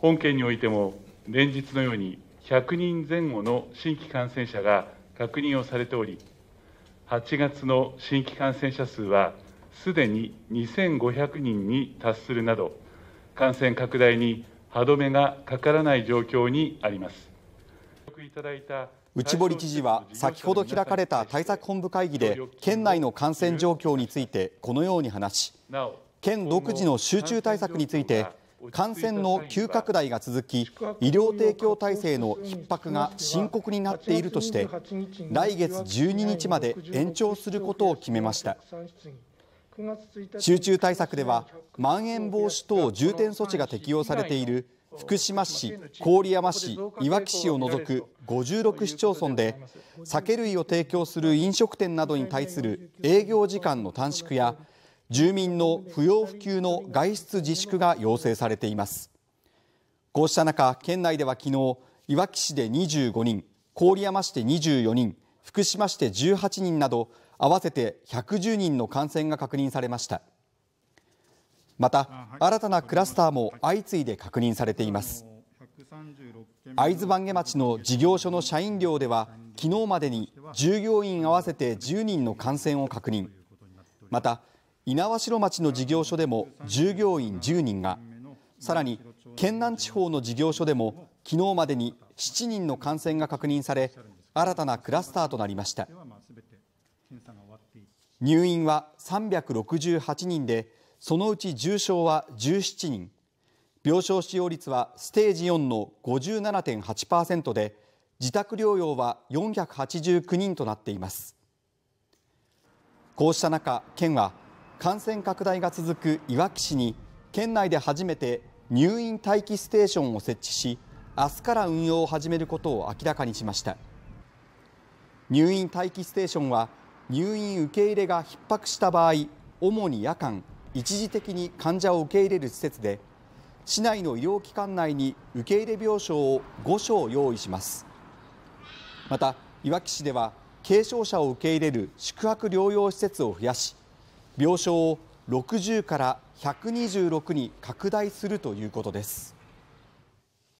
本県においても連日のように100人前後の新規感染者が確認をされており、8月の新規感染者数はすでに2500人に達するなど、感染拡大に歯止めがかからない状況にあります。内堀知事は先ほど開かれた対策本部会議で県内の感染状況についてこのように話し県独自の集中対策について感染の急拡大が続き医療提供体制の逼迫が深刻になっているとして来月12日まで延長することを決めました集中対策ではまん延防止等重点措置が適用されている福島市、郡山市、いわき市を除く56市町村で酒類を提供する飲食店などに対する営業時間の短縮や住民の不要不急の外出自粛が要請されていますこうした中県内では昨日いわき市で25人郡山市で24人福島市で18人など合わせて110人の感染が確認されましたまた新たなクラスターも相次いで確認されています会津坂下町の事業所の社員寮では昨日までに従業員合わせて10人の感染を確認また猪苗代町の事業所でも従業員10人がさらに県南地方の事業所でも昨日までに7人の感染が確認され新たなクラスターとなりました入院は368人でそのうち重症は17人病床使用率はステージ4の57.8%で自宅療養は489人となっていますこうした中県は感染拡大が続くいわき市に県内で初めて入院待機ステーションを設置し明日から運用を始めることを明らかにしました入院待機ステーションは入院受け入れが逼迫した場合主に夜間一時的に患者を受け入れる施設で市内の医療機関内に受け入れ病床を5床用意しますまたいわき市では軽症者を受け入れる宿泊療養施設を増やし病床を60から126に拡大するということです。